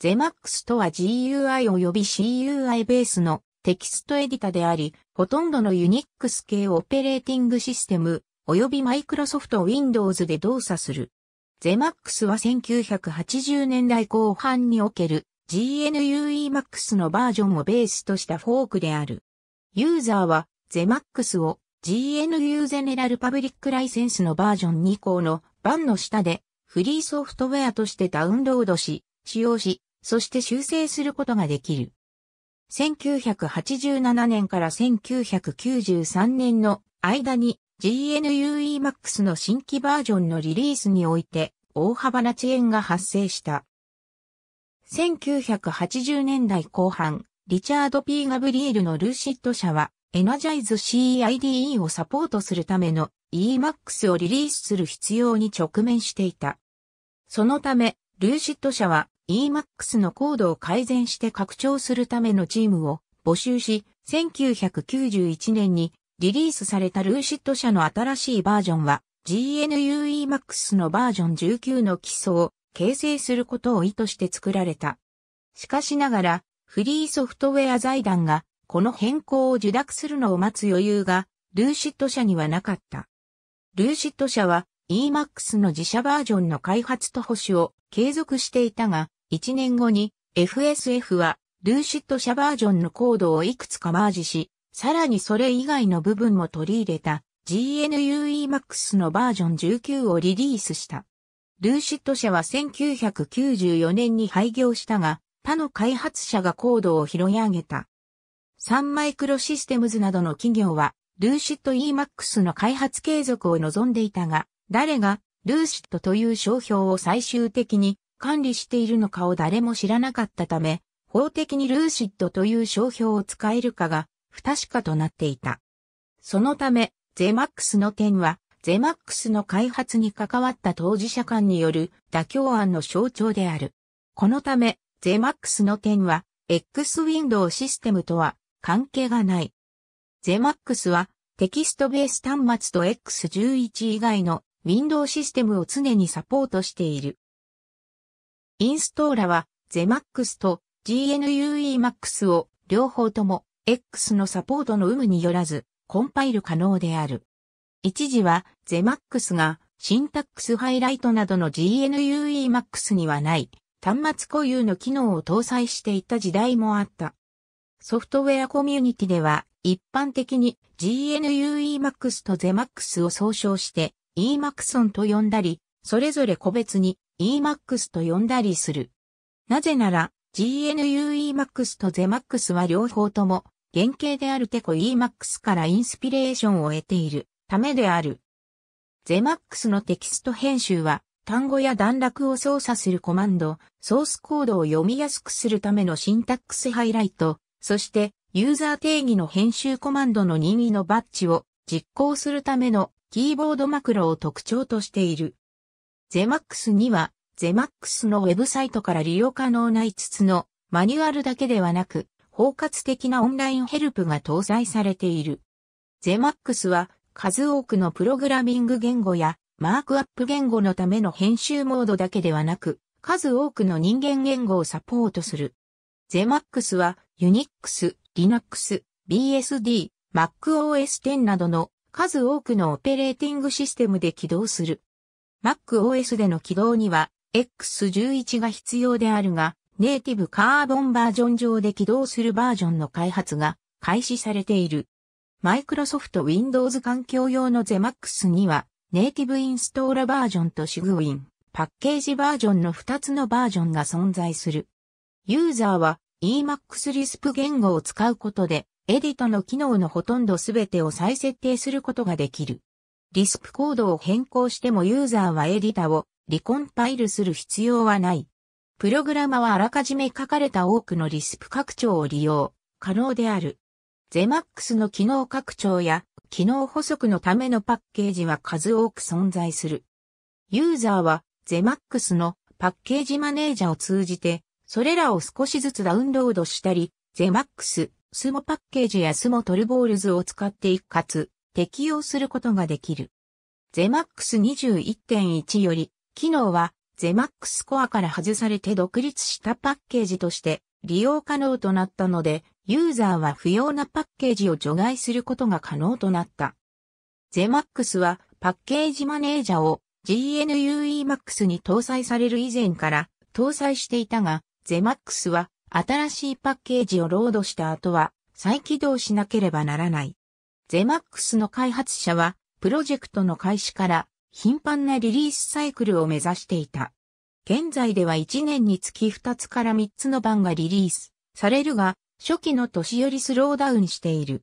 ゼマックスとは GUI 及び CUI ベースのテキストエディタであり、ほとんどのユニックス系オペレーティングシステム及び Microsoft Windows で動作する。ゼマックスは1980年代後半における GNUEMAX のバージョンをベースとしたフォークである。ユーザーはゼマックスを GNU General Public License のバージョン2項の版の下でフリーソフトウェアとしてダウンロードし、使用し、そして修正することができる。1987年から1993年の間に GNU Emacs の新規バージョンのリリースにおいて大幅な遅延が発生した。1980年代後半、リチャード・ P・ ガブリエルのルーシッド社は、エナジャイズ CIDE をサポートするための e m a x をリリースする必要に直面していた。そのため、ルーシッド社は EMAX のコードを改善して拡張するためのチームを募集し、1991年にリリースされたルーシット社の新しいバージョンは GNU EMAX のバージョン19の基礎を形成することを意図して作られた。しかしながら、フリーソフトウェア財団がこの変更を受諾するのを待つ余裕がルーシット社にはなかった。ルーシット社は EMAX の自社バージョンの開発と保守を継続していたが、1年後に FSF はルーシッド社バージョンのコードをいくつかマージし、さらにそれ以外の部分も取り入れた GNUEMAX のバージョン19をリリースした。ルーシッド社は1994年に廃業したが、他の開発者がコードを拾い上げた。サンマイクロシステムズなどの企業は、ルーシッド EMAX の開発継続を望んでいたが、誰が、ルーシッドという商標を最終的に管理しているのかを誰も知らなかったため、法的にルーシッドという商標を使えるかが不確かとなっていた。そのため、ゼマックスの点は、ゼマックスの開発に関わった当事者間による妥協案の象徴である。このため、ゼマックスの点は、X ウィンドウシステムとは関係がない。ゼマックスは、テキストベース端末と X11 以外のウィンドウシステムを常にサポートしている。インストーラはゼマックスと GNUEMAX を両方とも X のサポートの有無によらずコンパイル可能である。一時はゼマックスがシンタックスハイライトなどの GNUEMAX にはない端末固有の機能を搭載していた時代もあった。ソフトウェアコミュニティでは一般的に GNUEMAX と ZMAX を総称して EMAXON と呼んだり、それぞれ個別に EMAX と呼んだりする。なぜなら、GNUEMAX と ZMAX は両方とも、原型であるテコ EMAX からインスピレーションを得ているためである。ZMAX のテキスト編集は、単語や段落を操作するコマンド、ソースコードを読みやすくするためのシンタックスハイライト、そして、ユーザー定義の編集コマンドの任意のバッジを実行するためのキーボードマクロを特徴としている。ゼマックスには、ゼマックスのウェブサイトから利用可能な5つのマニュアルだけではなく、包括的なオンラインヘルプが搭載されている。ゼマックスは数多くのプログラミング言語やマークアップ言語のための編集モードだけではなく、数多くの人間言語をサポートする。ゼマックスは Unix、Linux、BSD、MacOS 10などの数多くのオペレーティングシステムで起動する。MacOS での起動には X11 が必要であるが、ネイティブカーボンバージョン上で起動するバージョンの開発が開始されている。マイクロソフト Windows 環境用の ZMAX には、ネイティブインストーラバージョンとシグウィン、パッケージバージョンの2つのバージョンが存在する。ユーザーは Emacs リスプ言語を使うことで、エディトの機能のほとんどすべてを再設定することができる。リスプコードを変更してもユーザーはエディタをリコンパイルする必要はない。プログラマはあらかじめ書かれた多くのリスプ拡張を利用可能である。ゼマックスの機能拡張や機能補足のためのパッケージは数多く存在する。ユーザーはゼマックスのパッケージマネージャーを通じて、それらを少しずつダウンロードしたり、ゼマックススモパッケージやスモトルボールズを使っていくかつ、適用することができる。ZMAX21.1 より、機能は ZMAX コアから外されて独立したパッケージとして利用可能となったので、ユーザーは不要なパッケージを除外することが可能となった。ZMAX はパッケージマネージャを GNUEMAX に搭載される以前から搭載していたが、ZMAX は新しいパッケージをロードした後は再起動しなければならない。ゼマックスの開発者は、プロジェクトの開始から頻繁なリリースサイクルを目指していた。現在では1年につき2つから3つの版がリリースされるが、初期の年よりスローダウンしている。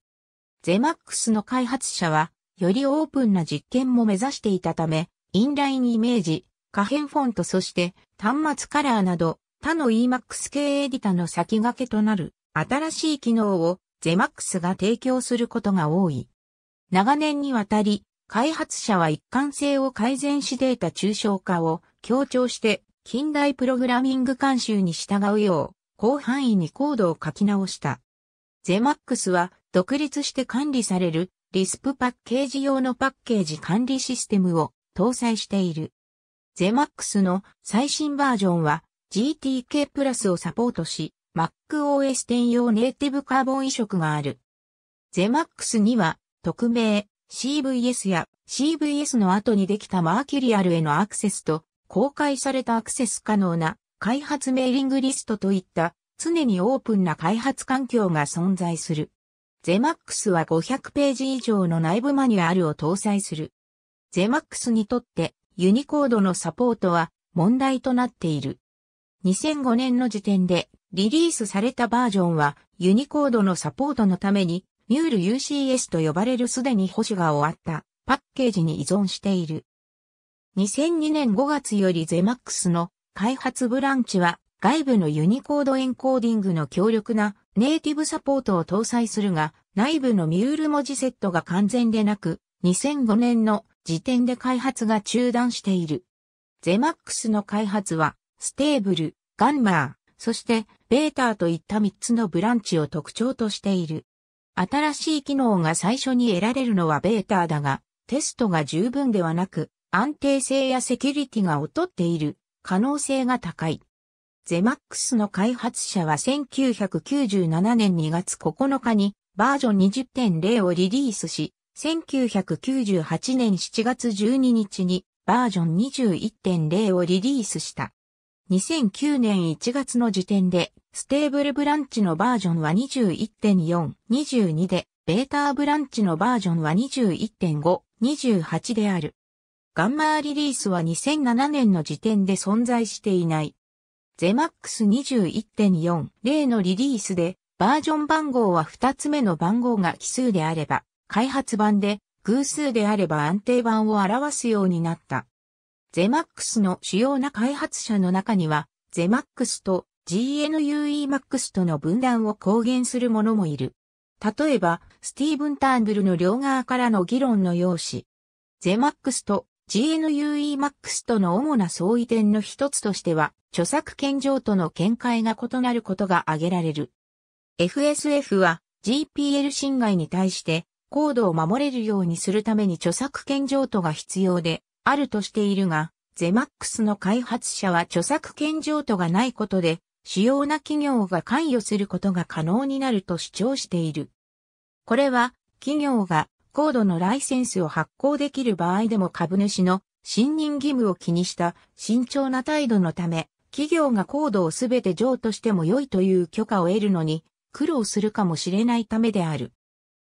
ゼマックスの開発者は、よりオープンな実験も目指していたため、インラインイメージ、可変フォントそして端末カラーなど他の e m a x 系エディタの先駆けとなる新しい機能をゼマックスが提供することが多い。長年にわたり、開発者は一貫性を改善しデータ抽象化を強調して近代プログラミング監修に従うよう広範囲にコードを書き直した。ゼマックスは独立して管理されるリスプパッケージ用のパッケージ管理システムを搭載している。ゼマックスの最新バージョンは GTK プラスをサポートし、MacOS 転用ネイティブカーボン移植がある。ZMAX には、匿名、CVS や CVS の後にできたマーキュリアルへのアクセスと、公開されたアクセス可能な開発メーリングリストといった常にオープンな開発環境が存在する。ZMAX は500ページ以上の内部マニュアルを搭載する。ZMAX にとってユニコードのサポートは問題となっている。2005年の時点でリリースされたバージョンはユニコードのサポートのためにミュール UCS と呼ばれるすでに保守が終わったパッケージに依存している。2002年5月より ZMAX の開発ブランチは外部のユニコードエンコーディングの強力なネイティブサポートを搭載するが内部のミュール文字セットが完全でなく2005年の時点で開発が中断している。ZMAX の開発はステーブル、ガンマー、そしてベーターといった3つのブランチを特徴としている。新しい機能が最初に得られるのはベーターだが、テストが十分ではなく、安定性やセキュリティが劣っている可能性が高い。ゼマックスの開発者は1997年2月9日にバージョン20.0をリリースし、1998年7月12日にバージョン21.0をリリースした。2009年1月の時点で、ステーブルブランチのバージョンは21.4、22で、ベーターブランチのバージョンは21.5、28である。ガンマーリリースは2007年の時点で存在していない。ゼマックス21.4、例のリリースで、バージョン番号は2つ目の番号が奇数であれば、開発版で、偶数であれば安定版を表すようになった。ゼマックスの主要な開発者の中には、ゼマックスと GNUEMAX との分断を公言する者もいる。例えば、スティーブン・ターンブルの両側からの議論の用紙。ゼマックスと GNUEMAX との主な相違点の一つとしては、著作権上との見解が異なることが挙げられる。FSF は GPL 侵害に対してコードを守れるようにするために著作権譲渡が必要で、あるとしているが、ゼマックスの開発者は著作権譲渡がないことで、主要な企業が関与することが可能になると主張している。これは、企業がコードのライセンスを発行できる場合でも株主の信任義務を気にした慎重な態度のため、企業がコードをすべて譲渡しても良いという許可を得るのに苦労するかもしれないためである。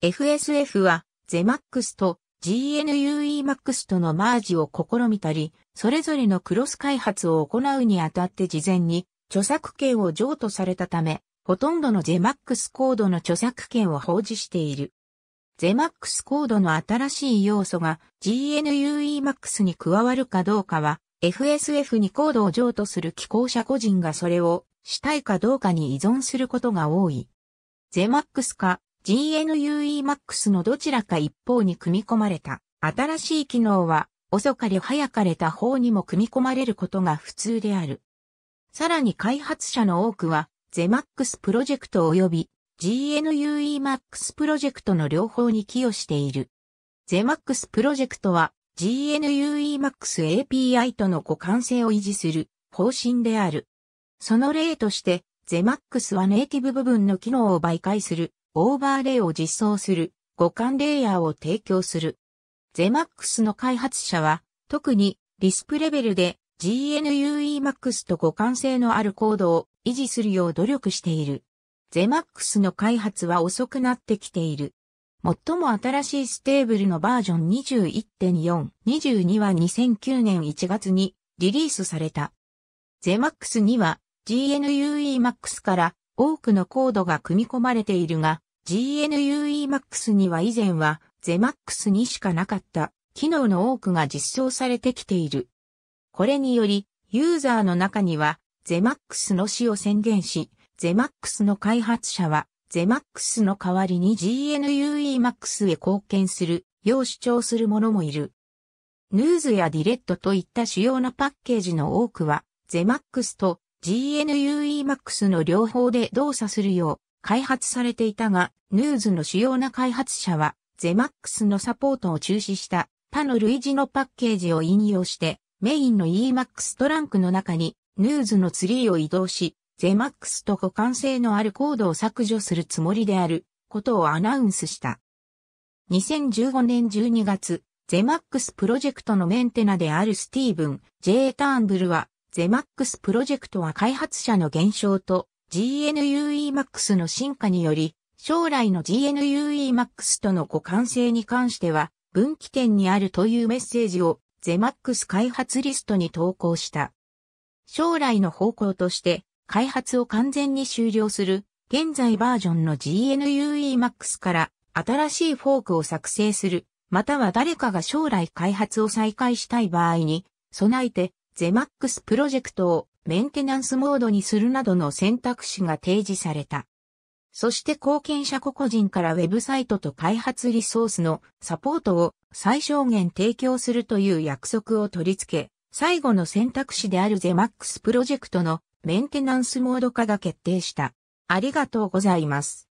FSF はゼマックスと GNUEMAX とのマージを試みたり、それぞれのクロス開発を行うにあたって事前に著作権を譲渡されたため、ほとんどの ZMAX コードの著作権を保持している。ZMAX コードの新しい要素が GNUEMAX に加わるかどうかは、FSF にコードを譲渡する寄稿者個人がそれをしたいかどうかに依存することが多い。ZMAX か GNUEMAX のどちらか一方に組み込まれた新しい機能は遅かれ早かれた方にも組み込まれることが普通である。さらに開発者の多くは ZMAX プロジェクト及び GNUEMAX プロジェクトの両方に寄与している。ZMAX プロジェクトは GNUEMAX API との互換性を維持する方針である。その例として ZMAX はネイティブ部分の機能を媒介するオーバーレイを実装する互換レイヤーを提供する。ゼマックスの開発者は、特にリスプレベルで GNUEMAX と互換性のあるコードを維持するよう努力している。ゼマックスの開発は遅くなってきている。最も新しいステーブルのバージョン21.4、22は2009年1月にリリースされた。ゼマックスには GNUEMAX から多くのコードが組み込まれているが、GNUEMAX には以前は ZMAX にしかなかった機能の多くが実装されてきている。これにより、ユーザーの中には ZMAX の死を宣言し、ZMAX の開発者は ZMAX の代わりに GNUEMAX へ貢献する、よう主張する者もいる。ヌーズやディレットといった主要なパッケージの多くは、ZMAX と GNUEMAX の両方で動作するよう開発されていたが、ヌーズの主要な開発者は、ZMAX のサポートを中止した他の類似のパッケージを引用して、メインの EMAX トランクの中に、ヌーズのツリーを移動し、ZMAX と互換性のあるコードを削除するつもりであることをアナウンスした。2015年12月、ゼマックスプロジェクトのメンテナであるスティーブン、J. ターンブルは、ゼマックスプロジェクトは開発者の減少と GNUEMAX の進化により、将来の GNUEMAX との互換性に関しては、分岐点にあるというメッセージをゼマックス開発リストに投稿した。将来の方向として、開発を完全に終了する、現在バージョンの GNUEMAX から新しいフォークを作成する、または誰かが将来開発を再開したい場合に、備えてゼマックスプロジェクトをメンテナンスモードにするなどの選択肢が提示された。そして貢献者個々人からウェブサイトと開発リソースのサポートを最小限提供するという約束を取り付け、最後の選択肢であるゼマックスプロジェクトのメンテナンスモード化が決定した。ありがとうございます。